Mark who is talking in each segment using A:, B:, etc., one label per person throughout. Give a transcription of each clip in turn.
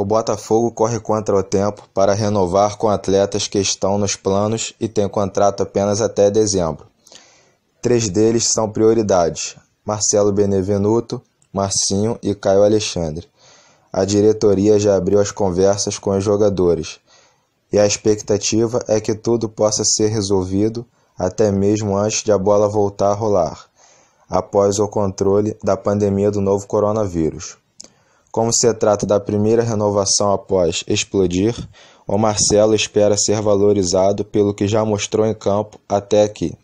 A: O Botafogo corre contra o tempo para renovar com atletas que estão nos planos e tem contrato apenas até dezembro. Três deles são prioridades: Marcelo Benevenuto, Marcinho e Caio Alexandre. A diretoria já abriu as conversas com os jogadores e a expectativa é que tudo possa ser resolvido até mesmo antes de a bola voltar a rolar, após o controle da pandemia do novo coronavírus. Como se trata da primeira renovação após explodir, o Marcelo espera ser valorizado pelo que já mostrou em campo até aqui.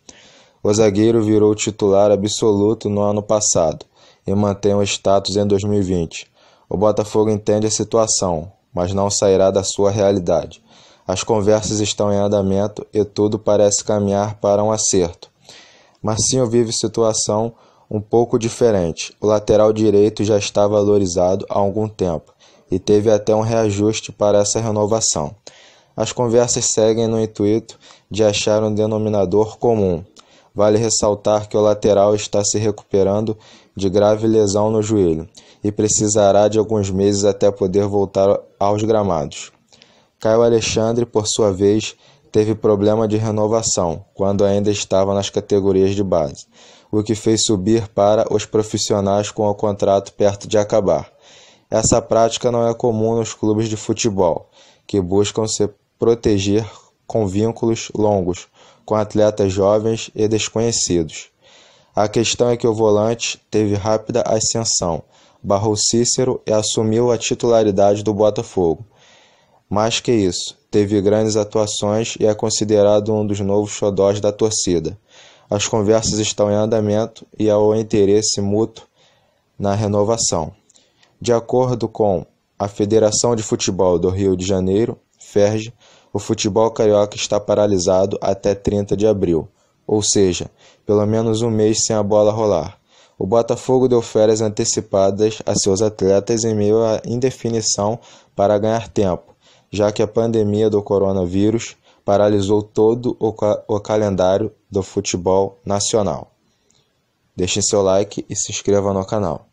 A: O zagueiro virou titular absoluto no ano passado e mantém o status em 2020. O Botafogo entende a situação, mas não sairá da sua realidade. As conversas estão em andamento e tudo parece caminhar para um acerto. Marcinho vive situação um pouco diferente. O lateral direito já está valorizado há algum tempo e teve até um reajuste para essa renovação. As conversas seguem no intuito de achar um denominador comum. Vale ressaltar que o lateral está se recuperando de grave lesão no joelho e precisará de alguns meses até poder voltar aos gramados. Caio Alexandre, por sua vez, teve problema de renovação quando ainda estava nas categorias de base, o que fez subir para os profissionais com o contrato perto de acabar. Essa prática não é comum nos clubes de futebol, que buscam se proteger com vínculos longos com atletas jovens e desconhecidos. A questão é que o volante teve rápida ascensão, barrou Cícero e assumiu a titularidade do Botafogo mais que isso, teve grandes atuações e é considerado um dos novos xodós da torcida. As conversas estão em andamento e há o interesse mútuo na renovação. De acordo com a Federação de Futebol do Rio de Janeiro, FERJ, o futebol carioca está paralisado até 30 de abril, ou seja, pelo menos um mês sem a bola rolar. O Botafogo deu férias antecipadas a seus atletas em meio à indefinição para ganhar tempo já que a pandemia do coronavírus paralisou todo o, ca o calendário do futebol nacional. Deixe seu like e se inscreva no canal.